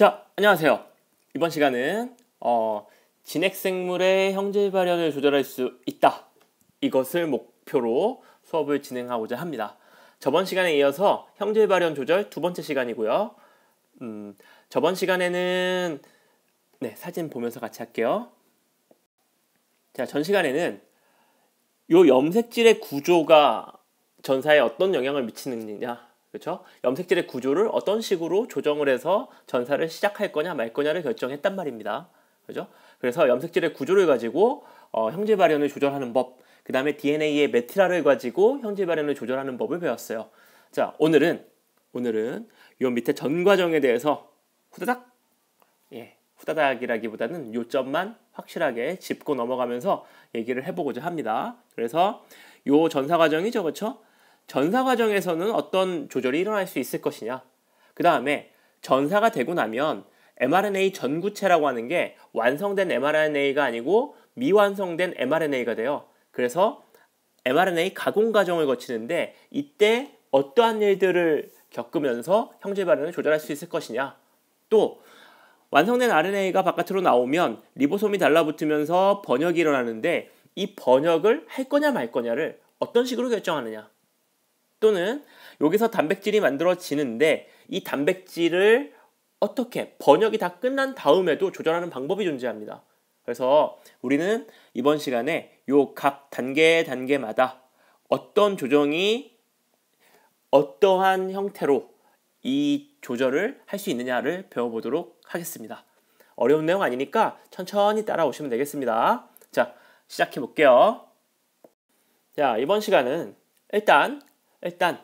자, 안녕하세요. 이번 시간은 어, 진핵생물의 형질 발현을 조절할 수 있다. 이것을 목표로 수업을 진행하고자 합니다. 저번 시간에 이어서 형질 발현 조절 두 번째 시간이고요. 음, 저번 시간에는 네, 사진 보면서 같이 할게요. 자, 전 시간에는 요 염색질의 구조가 전사에 어떤 영향을 미치느냐 그렇죠? 염색질의 구조를 어떤 식으로 조정을 해서 전사를 시작할 거냐 말 거냐를 결정했단 말입니다. 그죠? 렇 그래서 염색질의 구조를 가지고 어, 형질 발현을 조절하는 법, 그 다음에 DNA의 메틸화를 가지고 형질 발현을 조절하는 법을 배웠어요. 자, 오늘은 오늘은 요 밑에 전 과정에 대해서 후다닥 예, 후다닥이라기보다는 요점만 확실하게 짚고 넘어가면서 얘기를 해보고자 합니다. 그래서 요 전사 과정이죠, 그렇죠? 전사 과정에서는 어떤 조절이 일어날 수 있을 것이냐. 그 다음에 전사가 되고 나면 mRNA 전구체라고 하는 게 완성된 mRNA가 아니고 미완성된 mRNA가 돼요. 그래서 mRNA 가공 과정을 거치는데 이때 어떠한 일들을 겪으면서 형제 발현을 조절할 수 있을 것이냐. 또 완성된 RNA가 바깥으로 나오면 리보솜이 달라붙으면서 번역이 일어나는데 이 번역을 할 거냐 말 거냐를 어떤 식으로 결정하느냐. 또는 여기서 단백질이 만들어지는데 이 단백질을 어떻게 번역이 다 끝난 다음에도 조절하는 방법이 존재합니다. 그래서 우리는 이번 시간에 요 각 단계 단계마다 어떤 조정이 어떠한 형태로 이 조절을 할 수 있느냐를 배워보도록 하겠습니다. 어려운 내용 아니니까 천천히 따라오시면 되겠습니다. 자, 시작해 볼게요. 자, 이번 시간은 일단 일단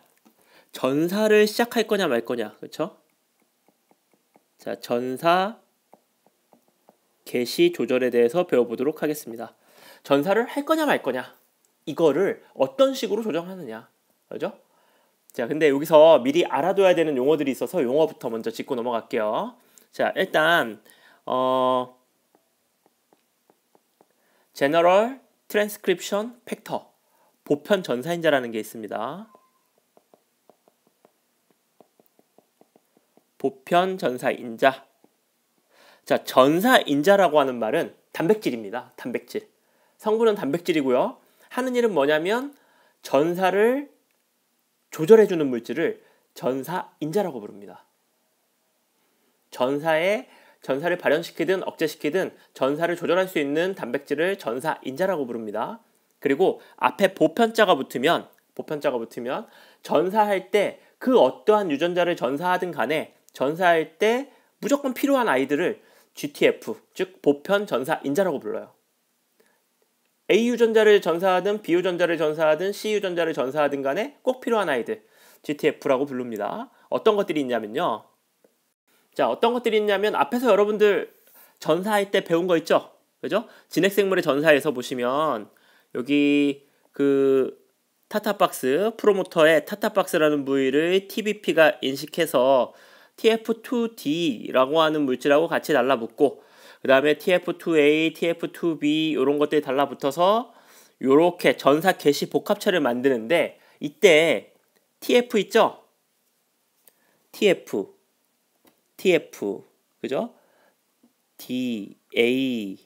전사를 시작할 거냐 말 거냐 그렇죠? 자 전사 개시 조절에 대해서 배워보도록 하겠습니다. 전사를 할 거냐 말 거냐 이거를 어떤 식으로 조정하느냐 그죠? 자 근데 여기서 미리 알아둬야 되는 용어들이 있어서 용어부터 먼저 짚고 넘어갈게요. 자 일단 어 제너럴 트랜스크립션 팩터 보편 전사인자라는 게 있습니다. 보편 전사 인자. 자, 전사 인자라고 하는 말은 단백질입니다. 단백질. 성분은 단백질이고요. 하는 일은 뭐냐면 전사를 조절해 주는 물질을 전사 인자라고 부릅니다. 전사에 전사를 발현시키든 억제시키든 전사를 조절할 수 있는 단백질을 전사 인자라고 부릅니다. 그리고 앞에 보편자가 붙으면 보편자가 붙으면 전사할 때 그 어떠한 유전자를 전사하든 간에 전사할 때 무조건 필요한 아이들을 GTF, 즉 보편 전사 인자라고 불러요. A 유전자를 전사하든 B 유전자를 전사하든 C 유전자를 전사하든 간에 꼭 필요한 아이들 GTF라고 부릅니다. 어떤 것들이 있냐면요. 자, 어떤 것들이 있냐면 앞에서 여러분들 전사할 때 배운 거 있죠? 그죠? 진핵생물의 전사에서 보시면 여기 그 타타박스 프로모터의 타타박스라는 부위를 TBP가 인식해서 TF2D라고 하는 물질하고 같이 달라붙고 그 다음에 TF2A, TF2B 이런 것들이 달라붙어서 이렇게 전사 개시 복합체를 만드는데 이때 TF 있죠? TF, TF, 그죠? D, A,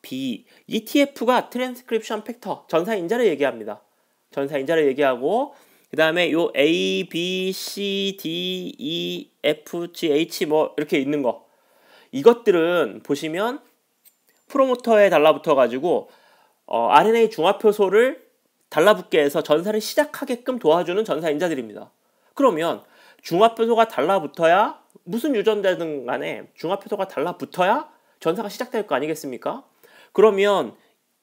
B. 이 TF가 트랜스크립션 팩터, 전사 인자를 얘기합니다. 전사 인자를 얘기하고 그 다음에 요 A, B, C, D, E, F, G, H 뭐 이렇게 있는 거 이것들은 보시면 프로모터에 달라붙어 가지고 어, RNA 중화표소를 달라붙게 해서 전사를 시작하게끔 도와주는 전사 인자들입니다. 그러면 중화표소가 달라붙어야 무슨 유전자든 간에 중화표소가 달라붙어야 전사가 시작될 거 아니겠습니까? 그러면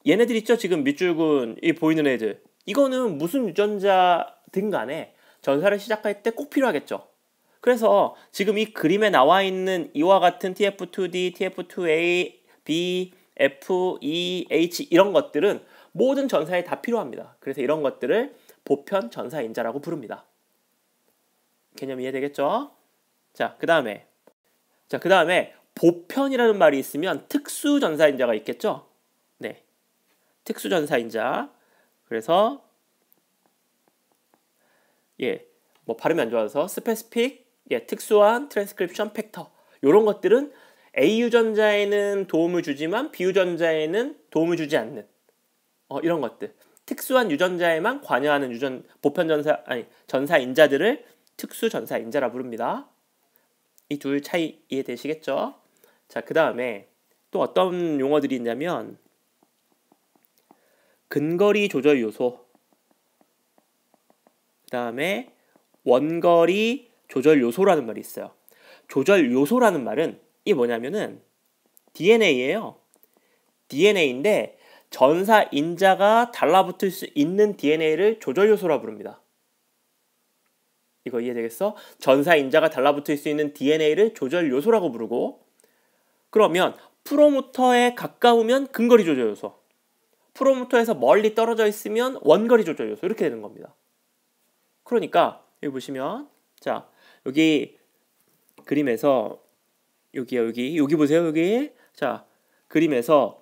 얘네들 있죠? 지금 밑줄근이 보이는 애들 이거는 무슨 유전자든 간에 전사를 시작할 때 꼭 필요하겠죠. 그래서 지금 이 그림에 나와 있는 이와 같은 TF2D, TF2A, B, F, E, H 이런 것들은 모든 전사에 다 필요합니다. 그래서 이런 것들을 보편 전사 인자라고 부릅니다. 개념 이해되겠죠? 자, 그 다음에 자, 그 다음에 보편이라는 말이 있으면 특수 전사 인자가 있겠죠? 네, 특수 전사 인자 그래서 예, 뭐 발음이 안 좋아서 스페스픽, 예, 특수한 트랜스크립션 팩터 이런 것들은 A 유전자에는 도움을 주지만 B 유전자에는 도움을 주지 않는 어, 이런 것들. 특수한 유전자에만 관여하는 유전 보편 전사 아니 전사 인자들을 특수 전사 인자라 부릅니다. 이 둘 차이 이해되시겠죠? 자, 그 다음에 또 어떤 용어들이 있냐면 근거리 조절 요소 그 다음에 원거리 조절 요소라는 말이 있어요. 조절 요소라는 말은 이 뭐냐면은 DNA예요. DNA인데 전사 인자가 달라붙을 수 있는 DNA를 조절 요소라 부릅니다. 이거 이해되겠어? 전사 인자가 달라붙을 수 있는 DNA를 조절 요소라고 부르고 그러면 프로모터에 가까우면 근거리 조절 요소 프로모터에서 멀리 떨어져 있으면 원거리 조절 요소 이렇게 되는 겁니다. 그러니까 여기 보시면 자 여기 그림에서 여기요 여기 여기 보세요 여기 자 그림에서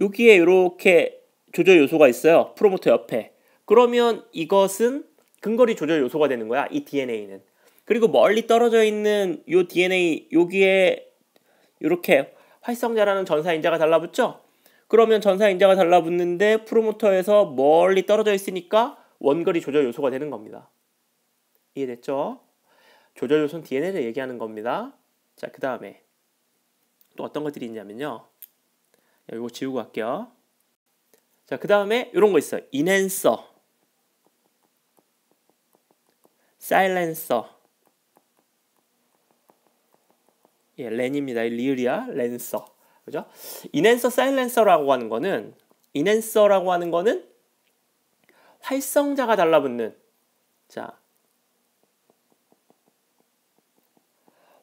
여기에 이렇게 조절 요소가 있어요 프로모터 옆에 그러면 이것은 근거리 조절 요소가 되는 거야 이 DNA는 그리고 멀리 떨어져 있는 요 DNA 여기에 이렇게 활성자라는 전사 인자가 달라붙죠 그러면 전사 인자가 달라붙는데 프로모터에서 멀리 떨어져 있으니까 원거리 조절 요소가 되는 겁니다. 이해됐죠? 조절 요소는 DNA를 얘기하는 겁니다. 자, 그 다음에 또 어떤 것들이 있냐면요. 이거 지우고 갈게요. 자, 그 다음에 이런 거 있어요. 인핸서, 사일렌서, 예, 렌입니다. 리을이야, 렌서. 그죠? 인핸서 사일렌서라고 하는 거는 인핸서라고 하는 거는 활성자가 달라붙는 자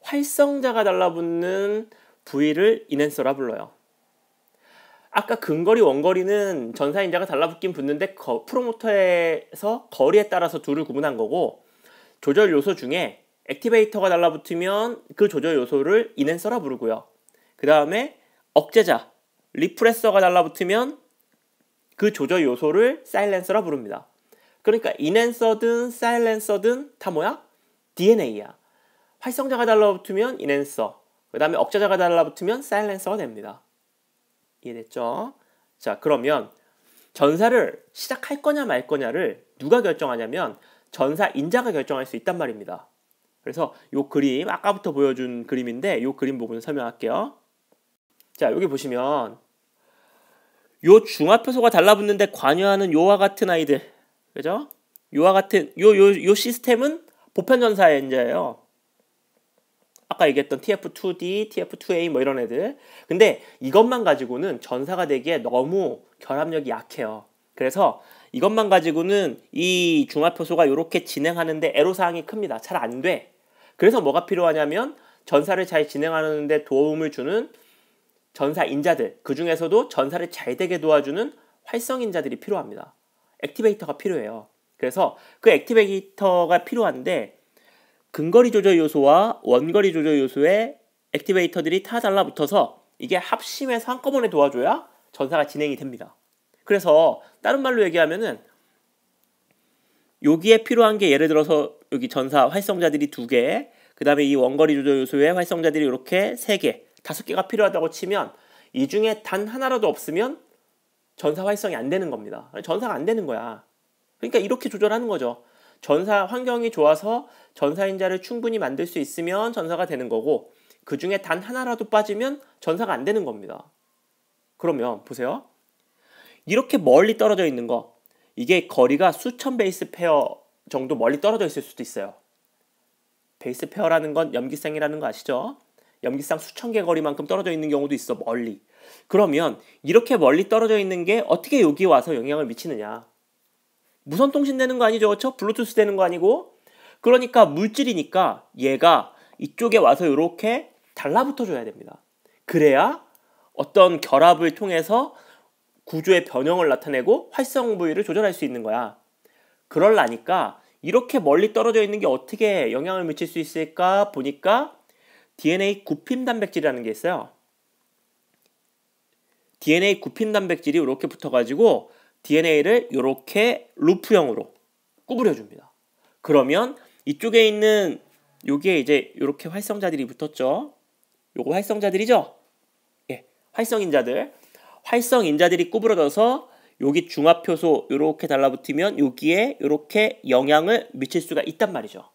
활성자가 달라붙는 부위를 인핸서라 불러요. 아까 근거리 원거리는 전사인자가 달라붙긴 붙는데 거, 프로모터에서 거리에 따라서 둘을 구분한 거고 조절 요소 중에 액티베이터가 달라붙으면 그 조절 요소를 인핸서라 부르고요. 그 다음에 억제자, 리프레서가 달라붙으면 그 조절 요소를 사일렌서라 부릅니다. 그러니까 인핸서든 사일렌서든 다 뭐야? DNA야. 활성자가 달라붙으면 인핸서, 그 다음에 억제자가 달라붙으면 사일렌서가 됩니다. 이해됐죠? 자, 그러면 전사를 시작할 거냐 말 거냐를 누가 결정하냐면 전사 인자가 결정할 수 있단 말입니다. 그래서 요 그림 아까부터 보여준 그림인데 요 그림 부분 을 설명할게요. 자, 여기 보시면 요 중화표소가 달라붙는데 관여하는 요와 같은 아이들. 그죠? 요와 같은 요 요 요 시스템은 보편 전사의 이제예요. 아까 얘기했던 TF2D, TF2A 뭐 이런 애들. 근데 이것만 가지고는 전사가 되기에 너무 결합력이 약해요. 그래서 이것만 가지고는 이 중화표소가 이렇게 진행하는데 애로사항이 큽니다. 잘 안 돼. 그래서 뭐가 필요하냐면 전사를 잘 진행하는데 도움을 주는 전사 인자들, 그 중에서도 전사를 잘 되게 도와주는 활성 인자들이 필요합니다. 액티베이터가 필요해요. 그래서 그 액티베이터가 필요한데 근거리 조절 요소와 원거리 조절 요소의 액티베이터들이 타 달라붙어서 이게 합심해서 한꺼번에 도와줘야 전사가 진행이 됩니다. 그래서 다른 말로 얘기하면은 여기에 필요한 게 예를 들어서 여기 전사 활성자들이 두 개, 그 다음에 이 원거리 조절 요소의 활성자들이 이렇게 세 개, 다섯 개가 필요하다고 치면 이 중에 단 하나라도 없으면 전사 활성이 안 되는 겁니다. 전사가 안 되는 거야. 그러니까 이렇게 조절하는 거죠. 전사 환경이 좋아서 전사인자를 충분히 만들 수 있으면 전사가 되는 거고 그 중에 단 하나라도 빠지면 전사가 안 되는 겁니다. 그러면 보세요. 이렇게 멀리 떨어져 있는 거 이게 거리가 수천 베이스 페어 정도 멀리 떨어져 있을 수도 있어요. 베이스 페어라는 건 염기생이라는 거 아시죠? 염기상 수천 개 거리만큼 떨어져 있는 경우도 있어 멀리. 그러면 이렇게 멀리 떨어져 있는 게 어떻게 여기 와서 영향을 미치느냐? 무선 통신 되는 거 아니죠, 그렇죠? 블루투스 되는 거 아니고? 그러니까 물질이니까 얘가 이쪽에 와서 이렇게 달라붙어 줘야 됩니다. 그래야 어떤 결합을 통해서 구조의 변형을 나타내고 활성 부위를 조절할 수 있는 거야. 그럴라니까 이렇게 멀리 떨어져 있는 게 어떻게 영향을 미칠 수 있을까 보니까 DNA 굽힘 단백질이라는 게 있어요. DNA 굽힘 단백질이 이렇게 붙어가지고 DNA를 이렇게 루프형으로 구부려줍니다. 그러면 이쪽에 있는 여기에 이제 이렇게 활성자들이 붙었죠. 요거 활성자들이죠? 예, 활성인자들. 활성인자들이 구부러져서 여기 중화표소 이렇게 달라붙으면 여기에 이렇게 영향을 미칠 수가 있단 말이죠.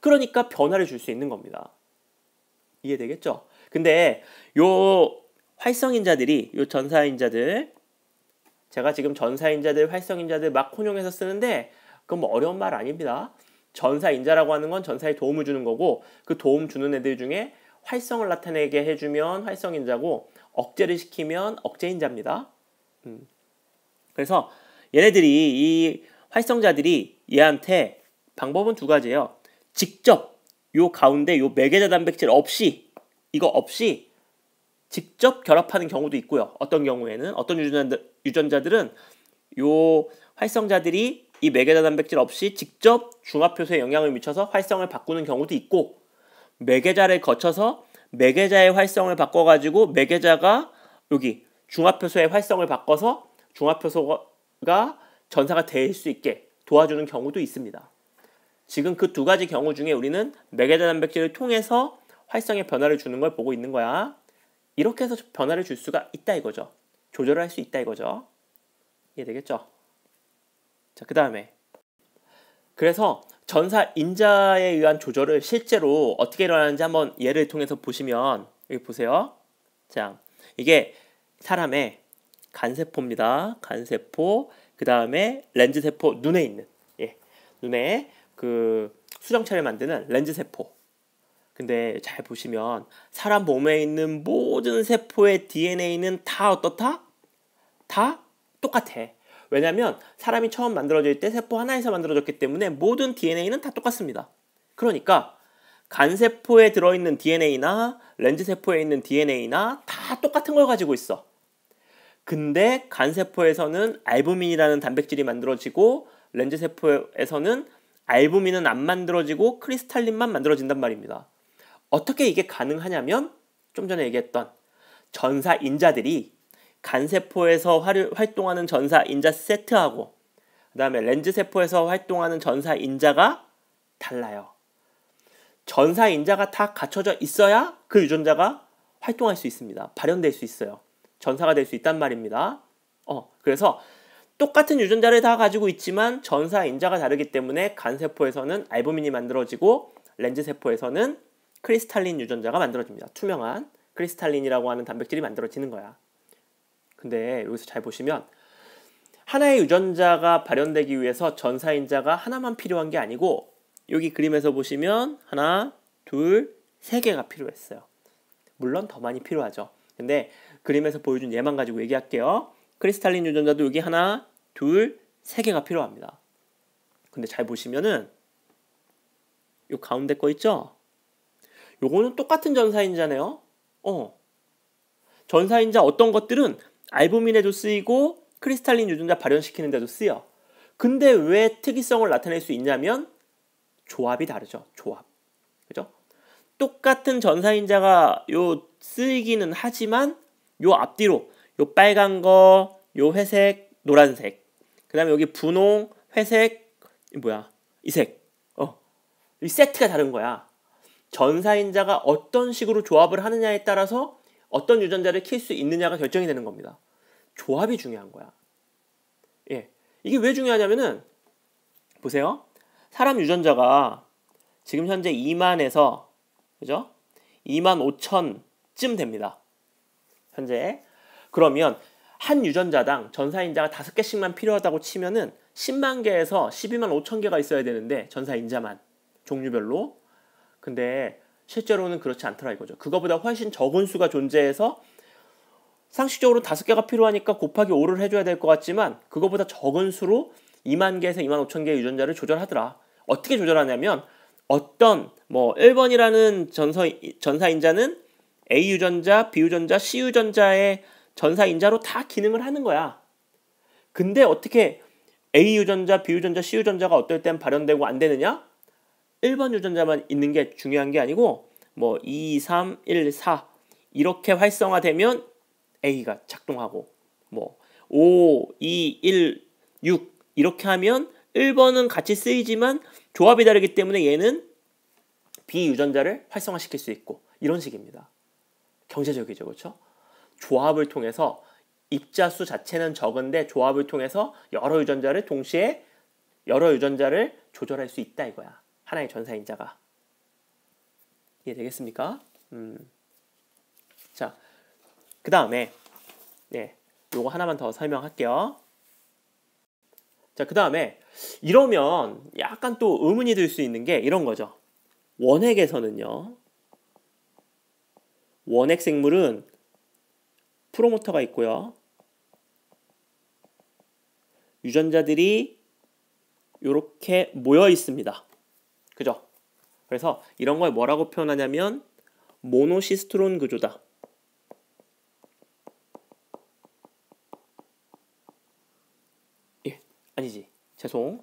그러니까 변화를 줄 수 있는 겁니다. 이해되겠죠? 근데 요 활성인자들이 요 전사인자들 제가 지금 전사인자들, 활성인자들 막 혼용해서 쓰는데 그건 뭐 어려운 말 아닙니다. 전사인자라고 하는 건 전사에 도움을 주는 거고 그 도움 주는 애들 중에 활성을 나타내게 해주면 활성인자고 억제를 시키면 억제인자입니다. 음. 그래서 얘네들이 이 활성자들이 얘한테 방법은 두 가지예요. 직접 요 가운데 요 매개자 단백질 없이 이거 없이 직접 결합하는 경우도 있고요. 어떤 경우에는 어떤 유전자들, 유전자들은 요 활성자들이 이 매개자 단백질 없이 직접 중화표소에 영향을 미쳐서 활성을 바꾸는 경우도 있고 매개자를 거쳐서 매개자의 활성을 바꿔가지고 매개자가 여기 중화표소의 활성을 바꿔서 중화표소가 전사가 될 수 있게 도와주는 경우도 있습니다. 지금 그 두 가지 경우 중에 우리는 매개자 단백질을 통해서 활성의 변화를 주는 걸 보고 있는 거야. 이렇게 해서 변화를 줄 수가 있다 이거죠. 조절을 할 수 있다 이거죠. 이해되겠죠? 자, 그 다음에 그래서 전사 인자에 의한 조절을 실제로 어떻게 일어나는지 한번 예를 통해서 보시면 여기 보세요. 자, 이게 사람의 간세포입니다. 간세포, 그 다음에 렌즈세포, 눈에 있는 예, 눈에 그 수정체를 만드는 렌즈 세포. 근데 잘 보시면 사람 몸에 있는 모든 세포의 DNA는 다 어떻다? 다 똑같아. 왜냐면 사람이 처음 만들어질 때 세포 하나에서 만들어졌기 때문에 모든 DNA는 다 똑같습니다. 그러니까 간세포에 들어있는 DNA나 렌즈세포에 있는 DNA나 다 똑같은 걸 가지고 있어. 근데 간세포에서는 알부민이라는 단백질이 만들어지고 렌즈세포에서는 알부민은 안 만들어지고 크리스탈린만 만들어진단 말입니다. 어떻게 이게 가능하냐면 좀 전에 얘기했던 전사 인자들이 간세포에서 활동하는 전사 인자 세트하고 그 다음에 렌즈세포에서 활동하는 전사 인자가 달라요. 전사 인자가 다 갖춰져 있어야 그 유전자가 활동할 수 있습니다. 발현될 수 있어요. 전사가 될 수 있단 말입니다. 어, 그래서 똑같은 유전자를 다 가지고 있지만 전사 인자가 다르기 때문에 간세포에서는 알부민이 만들어지고 렌즈세포에서는 크리스탈린 유전자가 만들어집니다. 투명한 크리스탈린이라고 하는 단백질이 만들어지는 거야. 근데 여기서 잘 보시면 하나의 유전자가 발현되기 위해서 전사인자가 하나만 필요한 게 아니고 여기 그림에서 보시면 하나, 둘, 세 개가 필요했어요. 물론 더 많이 필요하죠. 근데 그림에서 보여준 얘만 가지고 얘기할게요. 크리스탈린 유전자도 여기 하나, 둘, 세 개가 필요합니다. 근데 잘 보시면은 요 가운데 거 있죠? 요거는 똑같은 전사인자네요. 어. 전사인자 어떤 것들은 알부민에도 쓰이고 크리스탈린 유전자 발현시키는 데도 쓰여. 근데 왜 특이성을 나타낼 수 있냐면 조합이 다르죠. 조합. 그죠? 똑같은 전사인자가 요 쓰이기는 하지만 요 앞뒤로 요 빨간 거, 요 회색, 노란색 그 다음에 여기 분홍, 회색, 뭐야, 이색. 어. 이 세트가 다른 거야. 전사인자가 어떤 식으로 조합을 하느냐에 따라서 어떤 유전자를 킬 수 있느냐가 결정이 되는 겁니다. 조합이 중요한 거야. 예. 이게 왜 중요하냐면은, 보세요. 사람 유전자가 지금 현재 2만에서, 그죠? 2만 5천쯤 됩니다. 현재. 그러면 한 유전자당 전사인자가 5개씩만 필요하다고 치면은 10만 개에서 12만 5천 개가 있어야 되는데 전사인자만 종류별로 근데 실제로는 그렇지 않더라 이거죠. 그거보다 훨씬 적은 수가 존재해서 상식적으로 5개가 필요하니까 곱하기 5를 해줘야 될 것 같지만 그거보다 적은 수로 2만 개에서 2만 5천 개의 유전자를 조절하더라. 어떻게 조절하냐면 어떤 뭐 1번이라는 전사인자는 A 유전자, B 유전자, C 유전자의 전사 인자로 다 기능을 하는 거야. 근데 어떻게 A 유전자, B 유전자, C 유전자가 어떨 땐 발현되고 안 되느냐? 1번 유전자만 있는 게 중요한 게 아니고 뭐 2, 3, 1, 4 이렇게 활성화되면 A가 작동하고 뭐 5, 2, 1, 6 이렇게 하면 1번은 같이 쓰이지만 조합이 다르기 때문에 얘는 B 유전자를 활성화시킬 수 있고 이런 식입니다. 경제적이죠. 그렇죠? 조합을 통해서 입자 수 자체는 적은데 조합을 통해서 여러 유전자를 동시에 여러 유전자를 조절할 수 있다 이거야. 하나의 전사인자가. 이해되겠습니까? 음. 자, 그 다음에 네, 요거 하나만 더 설명할게요. 자, 그 다음에 이러면 약간 또 의문이 들 수 있는 게 이런 거죠. 원핵에서는요. 원핵 생물은 프로모터가 있고요. 유전자들이 이렇게 모여 있습니다. 그죠? 그래서 이런 걸 뭐라고 표현하냐면 모노시스트론 구조다. 예, 아니지. 죄송.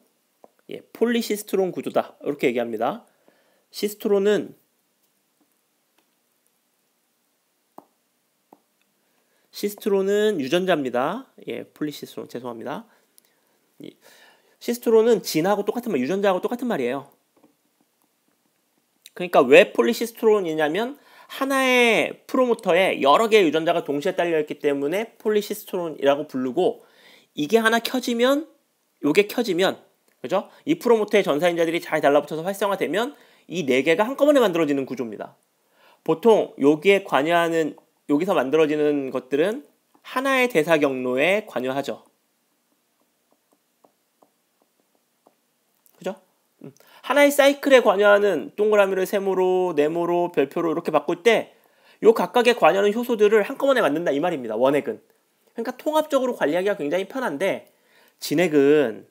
예, 폴리시스트론 구조다. 이렇게 얘기합니다. 시스트론은 시스트론은 유전자입니다. 예, 폴리시스트론 죄송합니다. 예, 시스트론은 진하고 똑같은 말, 유전자하고 똑같은 말이에요. 그러니까 왜 폴리시스트론이냐면 하나의 프로모터에 여러 개의 유전자가 동시에 딸려 있기 때문에 폴리시스트론이라고 부르고 이게 하나 켜지면 요게 켜지면 그죠? 이 프로모터의 전사인자들이 잘 달라붙어서 활성화되면 이 네 개가 한꺼번에 만들어지는 구조입니다. 보통 여기에 관여하는 여기서 만들어지는 것들은 하나의 대사 경로에 관여하죠. 그죠? 음. 하나의 사이클에 관여하는 동그라미를 세모로, 네모로, 별표로 이렇게 바꿀 때요 각각의 관여하는 효소들을 한꺼번에 만든다 이 말입니다. 원액은. 그러니까 통합적으로 관리하기가 굉장히 편한데 진액은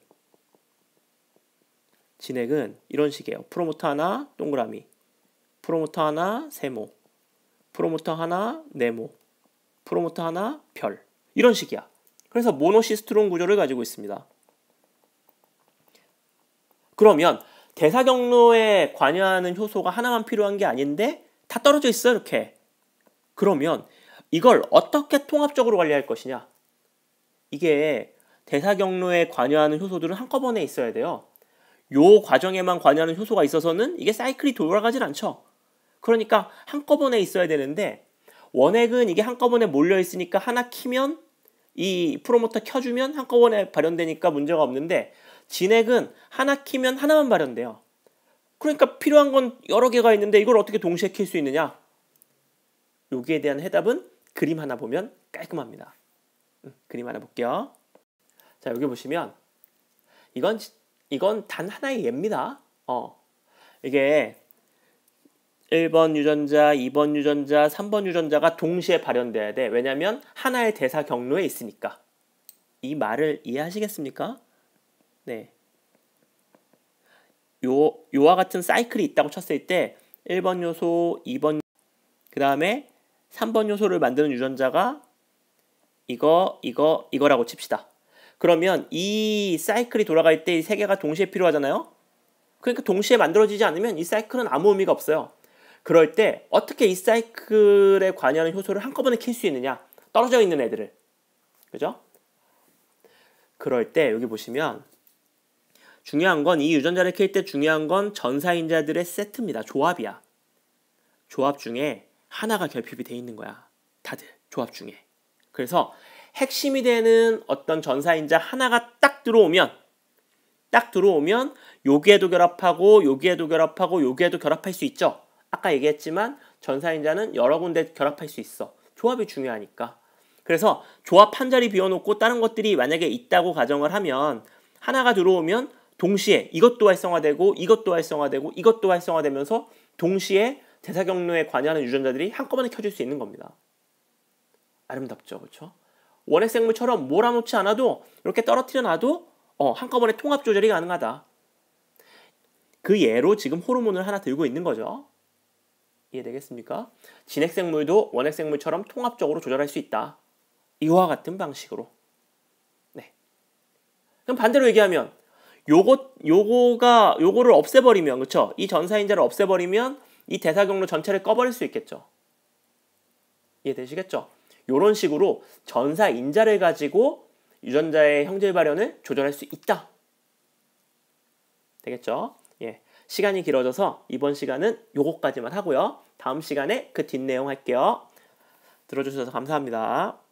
진액은 이런 식이에요. 프로모터 하나, 동그라미. 프로모터 하나, 세모. 프로모터 하나, 네모. 프로모터 하나, 별. 이런 식이야. 그래서 모노시스트론 구조를 가지고 있습니다. 그러면 대사 경로에 관여하는 효소가 하나만 필요한 게 아닌데 다 떨어져 있어 이렇게. 그러면 이걸 어떻게 통합적으로 관리할 것이냐? 이게 대사 경로에 관여하는 효소들은 한꺼번에 있어야 돼요. 요 과정에만 관여하는 효소가 있어서는 이게 사이클이 돌아가질 않죠. 그러니까 한꺼번에 있어야 되는데 원액은 이게 한꺼번에 몰려 있으니까 하나 키면 이 프로모터 켜주면 한꺼번에 발현되니까 문제가 없는데 진액은 하나 키면 하나만 발현돼요. 그러니까 필요한 건 여러 개가 있는데 이걸 어떻게 동시에 킬 수 있느냐? 여기에 대한 해답은 그림 하나 보면 깔끔합니다. 음, 그림 하나 볼게요. 자 여기 보시면 이건 이건 단 하나의 예입니다. 어 이게 1번 유전자, 2번 유전자, 3번 유전자가 동시에 발현돼야 돼. 왜냐면 하나의 대사 경로에 있으니까. 이 말을 이해하시겠습니까? 네. 요, 요와 같은 사이클이 있다고 쳤을 때 1번 요소, 2번 그 다음에 3번 요소를 만드는 유전자가 이거, 이거, 이거라고 칩시다. 그러면 이 사이클이 돌아갈 때 이 세 개가 동시에 필요하잖아요? 그러니까 동시에 만들어지지 않으면 이 사이클은 아무 의미가 없어요. 그럴 때 어떻게 이 사이클에 관여하는 효소를 한꺼번에 킬 수 있느냐? 떨어져 있는 애들을. 그죠? 그럴 때 여기 보시면 중요한 건 이 유전자를 킬때 중요한 건 전사인자들의 세트입니다. 조합이야. 조합 중에 하나가 결핍이 돼 있는 거야. 다들 조합 중에. 그래서 핵심이 되는 어떤 전사인자 하나가 딱 들어오면 딱 들어오면 여기에도 결합하고 여기에도 결합하고 여기에도 결합할 수 있죠. 아까 얘기했지만 전사인자는 여러 군데 결합할 수 있어. 조합이 중요하니까. 그래서 조합 한 자리 비워놓고 다른 것들이 만약에 있다고 가정을 하면 하나가 들어오면 동시에 이것도 활성화되고 이것도 활성화되고 이것도 활성화되면서 동시에 대사 경로에 관여하는 유전자들이 한꺼번에 켜질 수 있는 겁니다. 아름답죠, 그렇죠? 원핵 생물처럼 몰아놓지 않아도 이렇게 떨어뜨려 놔도 어, 한꺼번에 통합 조절이 가능하다. 그 예로 지금 호르몬을 하나 들고 있는 거죠. 이해되겠습니까? 진핵생물도 원핵생물처럼 통합적으로 조절할 수 있다. 이와 같은 방식으로. 네. 그럼 반대로 얘기하면 요거 요거가 요거를 없애버리면 그렇죠? 이 전사인자를 없애버리면 이 대사 경로 전체를 꺼버릴 수 있겠죠. 이해되시겠죠? 요런 식으로 전사 인자를 가지고 유전자의 형질 발현을 조절할 수 있다. 되겠죠? 시간이 길어져서 이번 시간은 요거까지만 하고요. 다음 시간에 그 뒷내용 할게요. 들어주셔서 감사합니다.